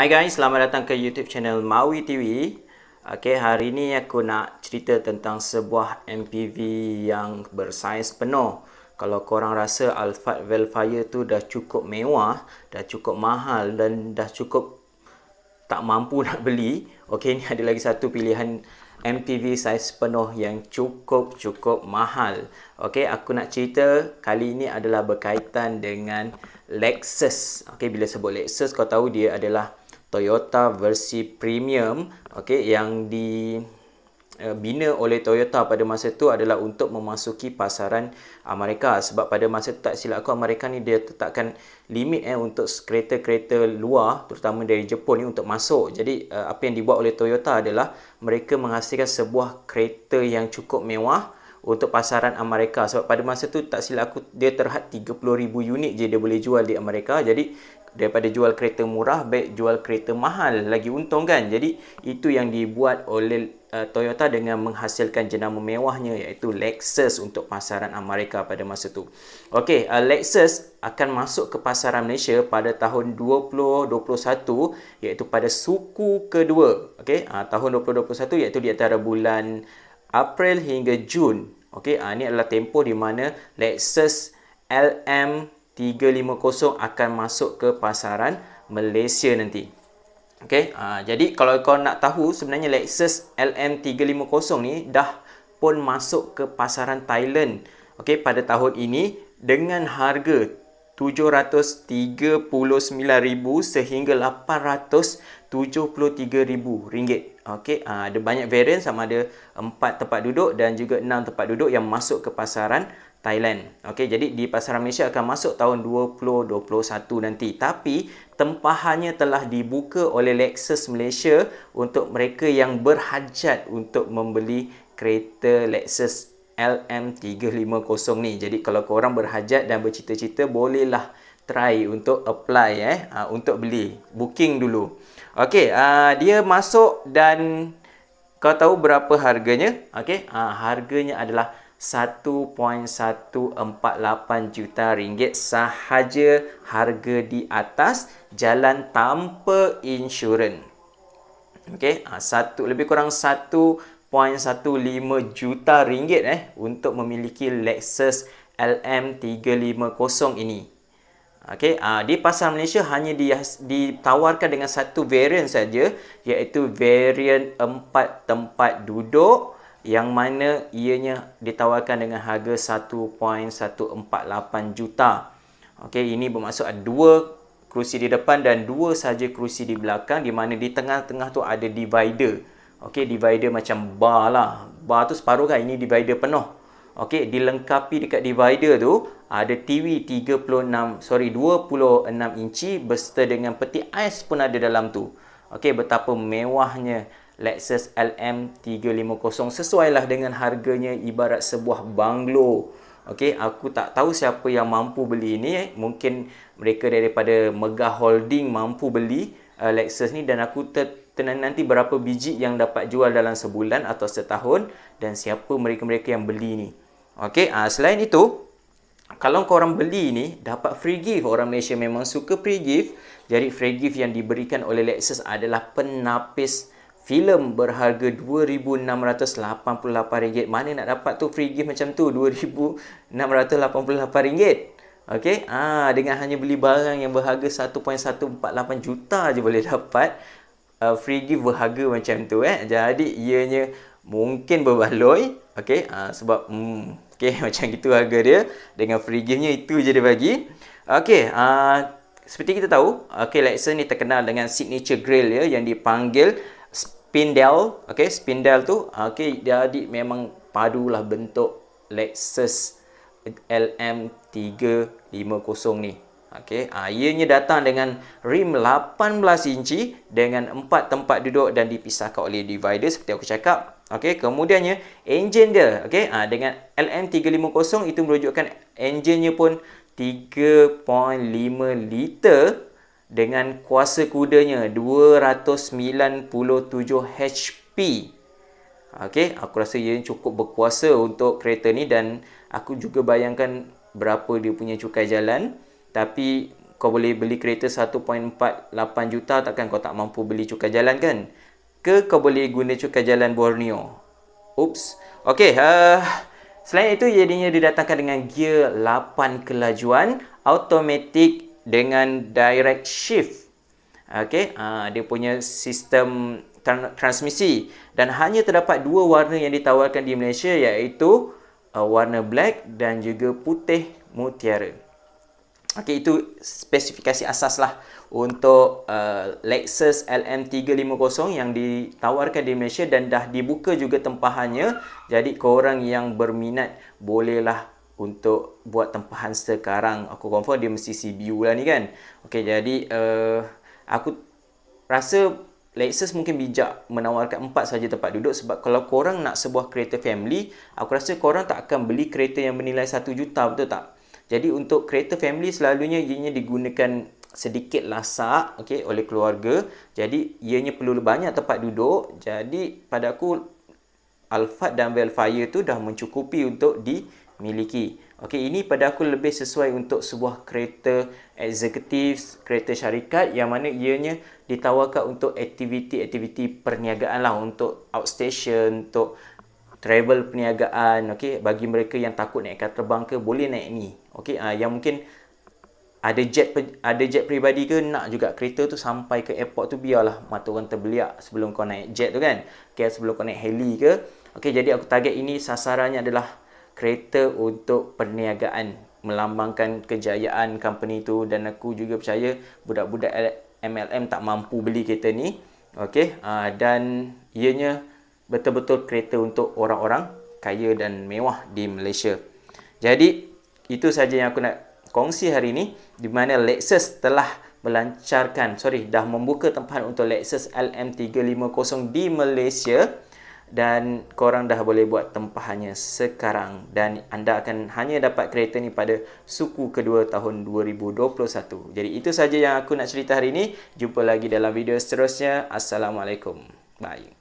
Hai guys, selamat datang ke YouTube channel Maui TV. Okey, hari ini aku nak cerita tentang sebuah MPV yang bersaiz penuh. Kalau korang rasa Alphard Velfire tu dah cukup mewah, dah cukup mahal dan dah cukup tak mampu nak beli, okey ni ada lagi satu pilihan MPV saiz penuh yang cukup-cukup mahal. Okey, aku nak cerita kali ini adalah berkaitan dengan Lexus. Okey, bila sebut Lexus kau tahu dia adalah Toyota versi premium okay, yang dibina eh, bina oleh Toyota pada masa itu adalah untuk memasuki pasaran Amerika sebab pada masa itu tak silap aku Amerika ni dia tetapkan limit eh untuk kereta-kereta luar terutama dari Jepun ni untuk masuk. Jadi eh, apa yang dibuat oleh Toyota adalah mereka menghasilkan sebuah kereta yang cukup mewah untuk pasaran Amerika sebab pada masa tu tak silap aku dia terhad 30,000 unit je dia boleh jual di Amerika. Jadi daripada jual kereta murah baik jual kereta mahal lagi untung kan jadi itu yang dibuat oleh uh, Toyota dengan menghasilkan jenama mewahnya iaitu Lexus untuk pasaran Amerika pada masa tu okey uh, Lexus akan masuk ke pasaran Malaysia pada tahun 2021 iaitu pada suku kedua okey uh, tahun 2021 iaitu di antara bulan April hingga Jun okey uh, ini adalah tempoh di mana Lexus LM 350 akan masuk ke pasaran Malaysia nanti. Okey, ha, jadi kalau kau nak tahu sebenarnya Lexus LM350 ni dah pun masuk ke pasaran Thailand. Okey, pada tahun ini dengan harga 739,000 sehingga 873,000 ringgit. Okey, ha, ada banyak varian sama ada 4 tempat duduk dan juga 6 tempat duduk yang masuk ke pasaran Thailand. Okey, jadi di pasaran Malaysia akan masuk tahun 2021 nanti. Tapi tempahannya telah dibuka oleh Lexus Malaysia untuk mereka yang berhajat untuk membeli kereta Lexus LM350 ni. Jadi kalau orang berhajat dan bercita-cita bolehlah try untuk apply eh ah, untuk beli booking dulu. Okey, ah, dia masuk dan kau tahu berapa harganya? Okey, ah, harganya adalah 1.148 juta ringgit sahaja harga di atas jalan tanpa insurans. Okey, ha, satu lebih kurang 1.15 juta ringgit eh untuk memiliki Lexus LM350 ini. Okey, ha, di pasar Malaysia hanya di, ditawarkan dengan satu varian saja iaitu varian 4 tempat duduk yang mana ianya ditawarkan dengan harga 1.148 juta. Okey, ini bermaksud ada dua kerusi di depan dan dua saja kerusi di belakang di mana di tengah-tengah tu ada divider. Okey, divider macam bar lah. Bar tu separuh kan, ini divider penuh. Okey, dilengkapi dekat divider tu ada TV 36, sorry 26 inci berserta dengan peti ais pun ada dalam tu. Okey, betapa mewahnya Lexus LM350 sesuailah dengan harganya ibarat sebuah banglo. Okey, aku tak tahu siapa yang mampu beli ini. Eh. Mungkin mereka daripada Mega Holding mampu beli uh, Lexus ni dan aku ter nanti berapa biji yang dapat jual dalam sebulan atau setahun dan siapa mereka-mereka yang beli ni. Okey, uh, selain itu kalau kau orang beli ni dapat free gift. Orang Malaysia memang suka free gift. Jadi free gift yang diberikan oleh Lexus adalah penapis filem berharga RM2,688. Mana nak dapat tu free gift macam tu RM2,688. Okey, ah dengan hanya beli barang yang berharga 1.148 juta je boleh dapat uh, free gift berharga macam tu eh. Jadi ianya mungkin berbaloi. Okey, ah sebab hmm, okey macam gitu harga dia dengan free giftnya itu je dia bagi. Okey, ah seperti kita tahu, okay, Lexus ni terkenal dengan signature grill ya yang dipanggil Spindel, okey spindel tu ah, okey jadi memang padulah bentuk Lexus LM350 ni okey ha, ah, ianya datang dengan rim 18 inci dengan empat tempat duduk dan dipisahkan oleh divider seperti aku cakap okey kemudiannya enjin dia okey ha, ah, dengan LM350 itu merujukkan enjinnya pun 3.5 liter dengan kuasa kudanya 297 HP. Okey, aku rasa ia cukup berkuasa untuk kereta ni dan aku juga bayangkan berapa dia punya cukai jalan. Tapi kau boleh beli kereta 1.48 juta takkan kau tak mampu beli cukai jalan kan? Ke kau boleh guna cukai jalan Borneo? Oops. Okey, uh, selain itu jadinya didatangkan dengan gear 8 kelajuan automatic dengan direct shift okey uh, dia punya sistem transmisi dan hanya terdapat dua warna yang ditawarkan di Malaysia iaitu uh, warna black dan juga putih mutiara okey itu spesifikasi asaslah untuk uh, Lexus LM350 yang ditawarkan di Malaysia dan dah dibuka juga tempahannya jadi korang yang berminat bolehlah untuk buat tempahan sekarang aku confirm dia mesti CBU lah ni kan Okay jadi uh, aku rasa Lexus mungkin bijak menawarkan empat saja tempat duduk sebab kalau korang nak sebuah kereta family aku rasa korang tak akan beli kereta yang bernilai 1 juta betul tak jadi untuk kereta family selalunya ianya digunakan sedikit lasak okay, oleh keluarga jadi ianya perlu banyak tempat duduk jadi pada aku Alphard dan Velfire tu dah mencukupi untuk di miliki. Okey, ini pada aku lebih sesuai untuk sebuah kereta eksekutif, kereta syarikat yang mana ianya ditawarkan untuk aktiviti-aktiviti perniagaan lah untuk outstation, untuk travel perniagaan. Okey, bagi mereka yang takut naik kereta terbang ke boleh naik ni. Okey, uh, ah, yang mungkin ada jet ada jet peribadi ke nak juga kereta tu sampai ke airport tu biarlah mata orang terbeliak sebelum kau naik jet tu kan. Okey, sebelum kau naik heli ke. Okey, jadi aku target ini sasarannya adalah kereta untuk perniagaan melambangkan kejayaan company tu dan aku juga percaya budak-budak MLM tak mampu beli kereta ni okey uh, dan ianya betul-betul kereta untuk orang-orang kaya dan mewah di Malaysia. Jadi itu sahaja yang aku nak kongsi hari ini di mana Lexus telah melancarkan sorry dah membuka tempahan untuk Lexus LM350 di Malaysia dan korang dah boleh buat tempahannya sekarang dan anda akan hanya dapat kereta ni pada suku kedua tahun 2021. Jadi itu saja yang aku nak cerita hari ini. Jumpa lagi dalam video seterusnya. Assalamualaikum. Bye.